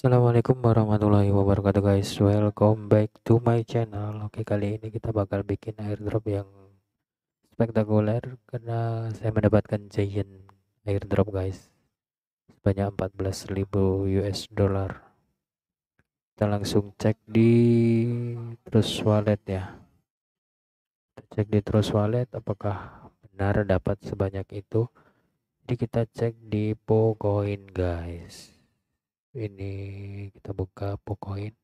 Assalamualaikum warahmatullahi wabarakatuh guys Welcome back to my channel Oke kali ini kita bakal bikin airdrop yang spektakuler Karena saya mendapatkan giant airdrop guys Sebanyak 14.000 US dollar Kita langsung cek di terus Wallet ya Kita cek di terus Wallet apakah benar dapat sebanyak itu Jadi kita cek di Pocoin guys ini kita buka pokoin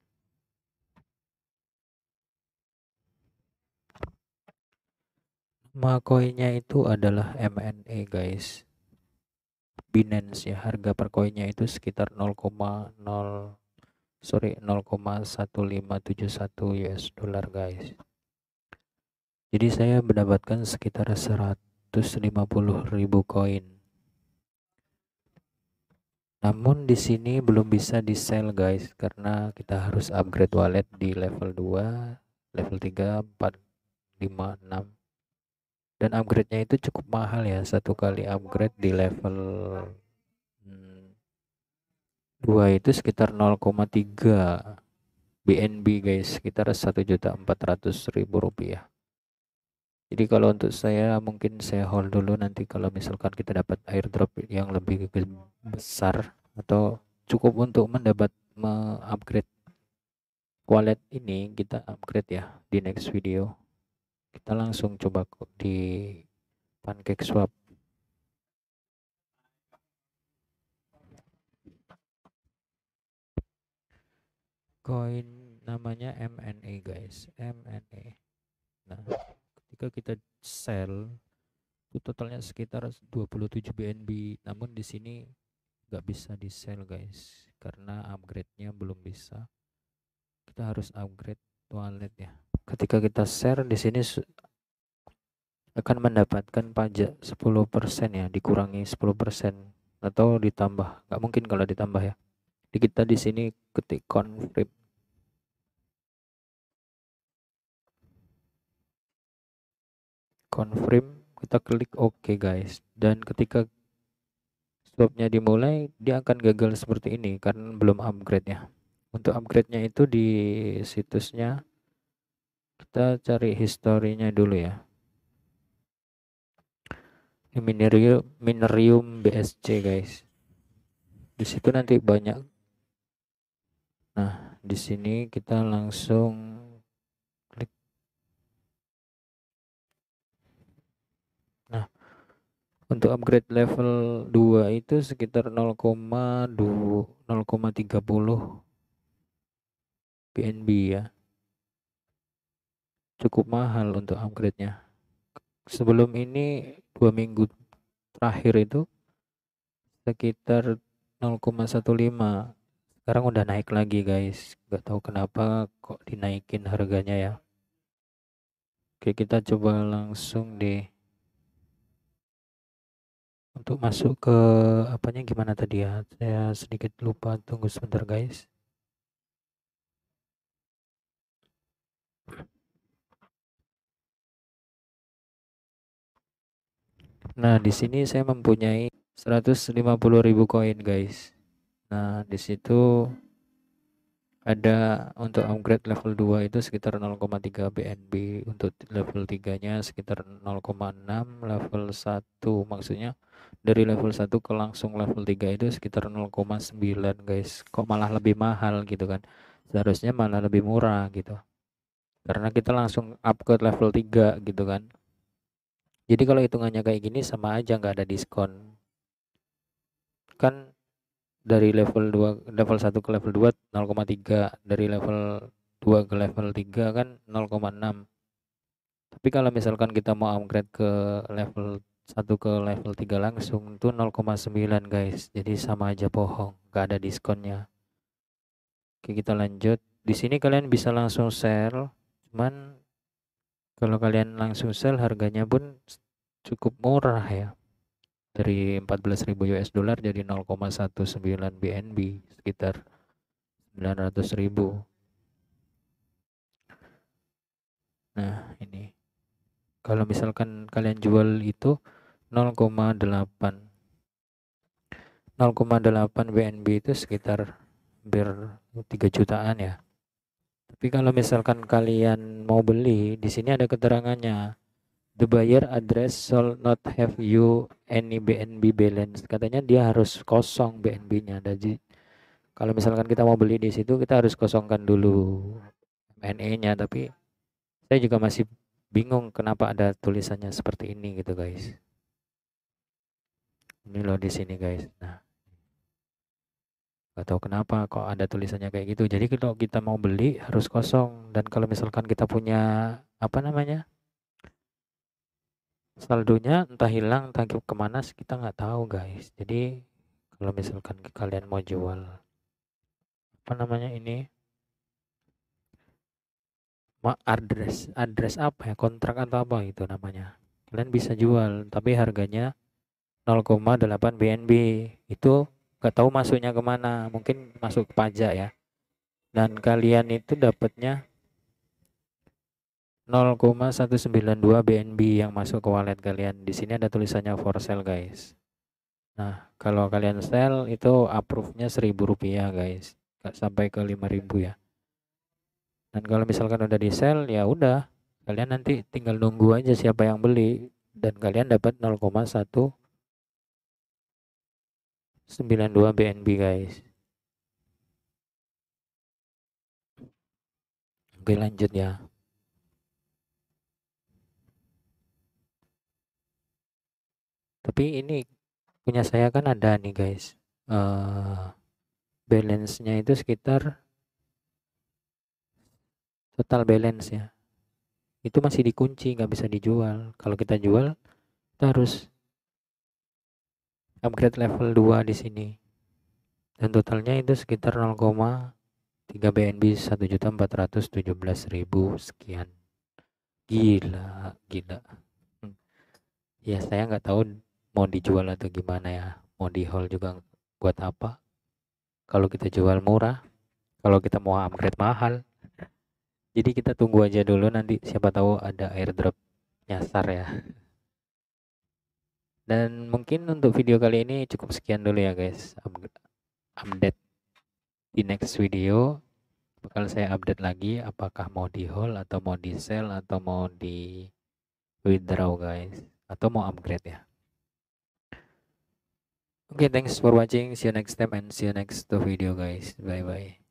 nama koinnya itu adalah MNE guys Binance ya harga per koinnya itu sekitar 0,0 sorry 0,1571 US dollar guys jadi saya mendapatkan sekitar 150.000 koin namun di sini belum bisa di sell guys karena kita harus upgrade wallet di level 2, level 3, 4, 5, 6. Dan upgrade-nya itu cukup mahal ya, satu kali upgrade di level hmm, 2 itu sekitar 0,3 BNB guys, sekitar 1.400.000 rupiah jadi kalau untuk saya mungkin saya hold dulu nanti kalau misalkan kita dapat airdrop yang lebih besar atau cukup untuk mendapat mengupgrade wallet ini kita upgrade ya di next video kita langsung coba di pancake swap koin namanya MNA e, guys MNA. E. nah ketika kita sell itu totalnya sekitar 27 BNB namun di sini nggak bisa di sell guys karena upgrade-nya belum bisa kita harus upgrade toilet ya ketika kita share di sini akan mendapatkan pajak 10% ya dikurangi 10% atau ditambah nggak mungkin kalau ditambah ya di kita di sini ketik confirm confirm kita klik OK guys dan ketika swapnya dimulai dia akan gagal seperti ini karena belum upgrade ya untuk upgrade nya itu di situsnya kita cari historinya dulu ya ini minerium, minerium BSC guys di situ nanti banyak nah di sini kita langsung untuk upgrade level 2 itu sekitar 0,2 0,30 BNB ya cukup mahal untuk upgrade-nya sebelum ini dua minggu terakhir itu sekitar 0,15 sekarang udah naik lagi guys nggak tahu kenapa kok dinaikin harganya ya oke kita coba langsung deh untuk masuk ke apanya gimana tadi ya? Saya sedikit lupa, tunggu sebentar guys. Nah, di sini saya mempunyai 150.000 koin, guys. Nah, disitu situ ada untuk upgrade level 2 itu sekitar 0,3 BNB untuk level 3 nya sekitar 0,6 level 1 maksudnya dari level 1 ke langsung level 3 itu sekitar 0,9 guys kok malah lebih mahal gitu kan seharusnya malah lebih murah gitu karena kita langsung up ke level 3 gitu kan jadi kalau hitungannya kayak gini sama aja nggak ada diskon kan dari level 2 level 1 ke level 2 0,3 dari level 2 ke level 3 kan 0,6 tapi kalau misalkan kita mau upgrade ke level 1 ke level 3 langsung itu 0,9 guys jadi sama aja bohong gak ada diskonnya oke kita lanjut di sini kalian bisa langsung sell cuman kalau kalian langsung sell harganya pun cukup murah ya dari 14.000 US dollar jadi 0,19 BNB sekitar 900.000 nah ini kalau misalkan kalian jual itu 0,8 0,8 BNB itu sekitar ber 3 jutaan ya tapi kalau misalkan kalian mau beli di sini ada keterangannya the buyer address shall not have you any BNB balance katanya dia harus kosong BNB nya jadi kalau misalkan kita mau beli di situ kita harus kosongkan dulu MNE nya tapi saya juga masih bingung kenapa ada tulisannya seperti ini gitu guys ini loh di sini guys nah nggak tahu kenapa kok ada tulisannya kayak gitu jadi kalau kita mau beli harus kosong dan kalau misalkan kita punya apa namanya Saldonya entah hilang, entah kemana kita nggak tahu, guys. Jadi, kalau misalkan kalian mau jual, apa namanya ini, ma address, address apa ya, kontrak atau apa itu namanya. Kalian bisa jual, tapi harganya 0,8 BNB. Itu nggak tahu masuknya kemana, mungkin masuk pajak ya. Dan kalian itu dapatnya 0,192 BNB yang masuk ke wallet kalian. Di sini ada tulisannya for sale, guys. Nah, kalau kalian sell itu approve-nya 1000 rupiah, guys. Sampai ke 5000 ya. Dan kalau misalkan udah di sell, ya udah. Kalian nanti tinggal nunggu aja siapa yang beli dan kalian dapat 0,192 BNB, guys. Oke, lanjut ya. tapi ini punya saya kan ada nih guys uh, balance-nya itu sekitar total balance ya itu masih dikunci nggak bisa dijual kalau kita jual kita harus upgrade level 2 di sini dan totalnya itu sekitar 0,3 BNB 1.417.000 sekian gila gila hmm. ya saya nggak tahu mau dijual atau gimana ya mau di hold juga buat apa kalau kita jual murah kalau kita mau upgrade mahal jadi kita tunggu aja dulu nanti siapa tahu ada airdrop nyasar ya dan mungkin untuk video kali ini cukup sekian dulu ya guys update di next video bakal saya update lagi apakah mau di hold atau mau di sell atau mau di withdraw guys atau mau upgrade ya okay thanks for watching see you next time and see you next video guys bye bye